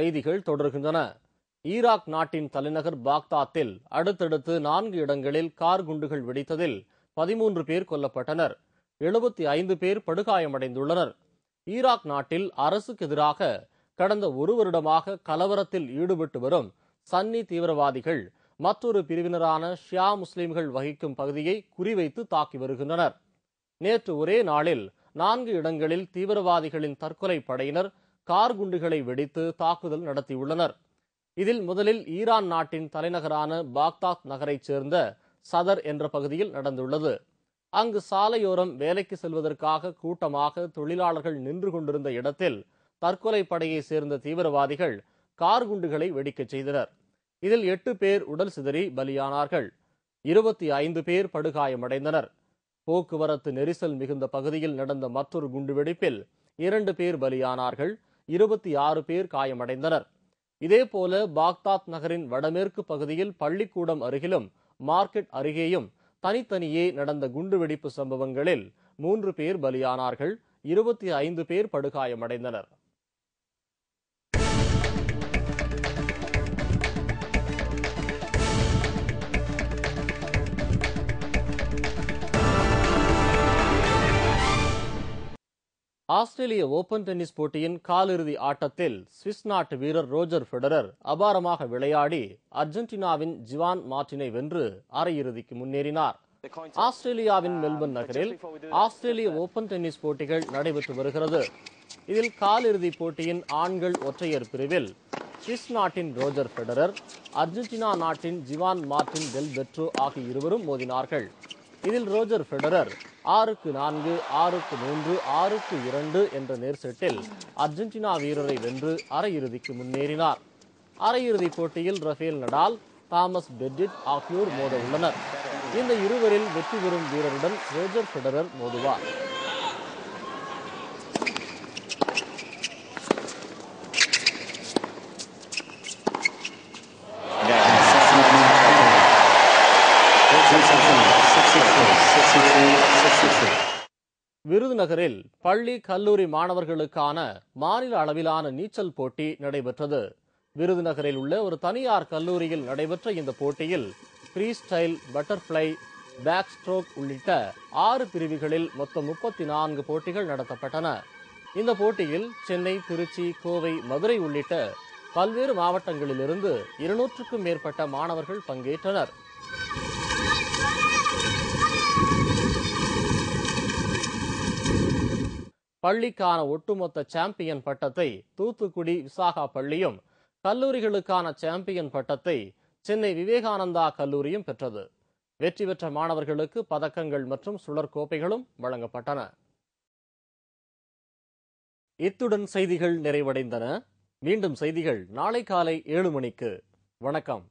செய்திகள் தொடர்கின்றன ஈராக் நாட்டின் தலைநகர் பாக்தாத்தில் அடுத்தடுத்து நான்கு இடங்களில் கார் குண்டுகள் வெடித்ததில் பதிமூன்று பேர் கொல்லப்பட்டனர் எழுபத்தி ஐந்து பேர் படுகாயமடைந்துள்ளனர் ஈராக் நாட்டில் அரசுக்கு எதிராக கடந்த ஒரு வருடமாக கலவரத்தில் ஈடுபட்டு வரும் சன்னி தீவிரவாதிகள் மற்றொரு பிரிவினரான ஷியா முஸ்லிம்கள் வகிக்கும் பகுதியை குறிவைத்து தாக்கி வருகின்றனர் நேற்று ஒரே நாளில் நான்கு இடங்களில் தீவிரவாதிகளின் தற்கொலை படையினர் கார் குண்டுகளை வெடித்து தாக்குதல் நடத்தியுள்ளனர் இதில் முதலில் ஈரான் நாட்டின் தலைநகரான பாக்தாத் நகரைச் சேர்ந்த சதர் என்ற பகுதியில் நடந்துள்ளது அங்கு சாலையோரம் வேலைக்கு செல்வதற்காக கூட்டமாக தொழிலாளர்கள் நின்று கொண்டிருந்த இடத்தில் தற்கொலை படையை சேர்ந்த தீவிரவாதிகள் கார் குண்டுகளை வெடிக்கச் செய்தனர் இதில் எட்டு பேர் உடல் சிதறி பலியானார்கள் இருபத்தி ஐந்து பேர் படுகாயமடைந்தனர் போக்குவரத்து நெரிசல் மிகுந்த பகுதியில் நடந்த மற்றொரு குண்டுவெடிப்பில் இரண்டு பேர் பலியானார்கள் இருபத்தி ஆறு பேர் காயமடைந்தனர் இதேபோல பாக்தாத் நகரின் வடமேற்கு பகுதியில் பள்ளிக்கூடம் அருகிலும் மார்க்கெட் அருகேயும் தனித்தனியே நடந்த குண்டுவெடிப்பு சம்பவங்களில் மூன்று பேர் பலியானார்கள் இருபத்தி ஐந்து பேர் படுகாயமடைந்தனர் ஆஸ்திரேலிய ஓபன் டென்னிஸ் போட்டியின் காலிறுதி ஆட்டத்தில் சுவிஸ் நாட்டு வீரர் ரோஜர் ஃபெடரர் அபாரமாக விளையாடி அர்ஜென்டினாவின் ஜிவான் மார்டினை வென்று அரையிறுதிக்கு முன்னேறினார் ஆஸ்திரேலியாவின் மெல்பர்ன் நகரில் ஆஸ்திரேலிய ஓபன் டென்னிஸ் போட்டிகள் நடைபெற்று வருகிறது இதில் காலிறுதி போட்டியின் ஆண்கள் ஒற்றையர் பிரிவில் சுவிஸ் நாட்டின் ரோஜர் ஃபெடரர் அர்ஜென்டினா நாட்டின் ஜிவான் மார்டின் டெல் பெட்ரோ ஆகிய இருவரும் மோதினார்கள் இதில் ரோஜர் ஃபெடரர் ஆறுக்கு நான்கு ஆறுக்கு மூன்று ஆறுக்கு இரண்டு என்ற நேர்செட்டில் அர்ஜென்டினா வீரரை வென்று அரையிறுதிக்கு முன்னேறினார் அரையிறுதிப் போட்டியில் ரஃபேல் நடால் தாமஸ் பெட்ஜிட் ஆகியோர் மோத உள்ளனர் இந்த இருவரில் வெற்றி பெறும் வீரருடன் ரோஜர் ஃபெடரர் மோதுவார் விருதுநகரில் பள்ளி கல்லூரி மாணவர்களுக்கான மாநில அளவிலான நீச்சல் போட்டி நடைபெற்றது விருதுநகரில் உள்ள ஒரு தனியார் கல்லூரியில் நடைபெற்ற இந்த போட்டியில் freestyle butterfly backstroke உள்ளிட்ட ஆறு பிரிவுகளில் மொத்தம் முப்பத்தி நான்கு போட்டிகள் நடத்தப்பட்டன இந்த போட்டியில் சென்னை திருச்சி கோவை மதுரை உள்ளிட்ட பல்வேறு மாவட்டங்களிலிருந்து இருநூற்றுக்கும் மேற்பட்ட மாணவர்கள் பங்கேற்றனர் பள்ளிக்கான ஒட்டுமொத்த சாம்பியன் பட்டத்தை தூத்துக்குடி விசாகா பள்ளியும் கல்லூரிகளுக்கான சாம்பியன் பட்டத்தை சென்னை விவேகானந்தா கல்லூரியும் பெற்றது வெற்றி பெற்ற மாணவர்களுக்கு பதக்கங்கள் மற்றும் சுழற்கோப்பைகளும் வழங்கப்பட்டன இத்துடன் செய்திகள் நிறைவடைந்தன மீண்டும் செய்திகள் நாளை காலை ஏழு மணிக்கு வணக்கம்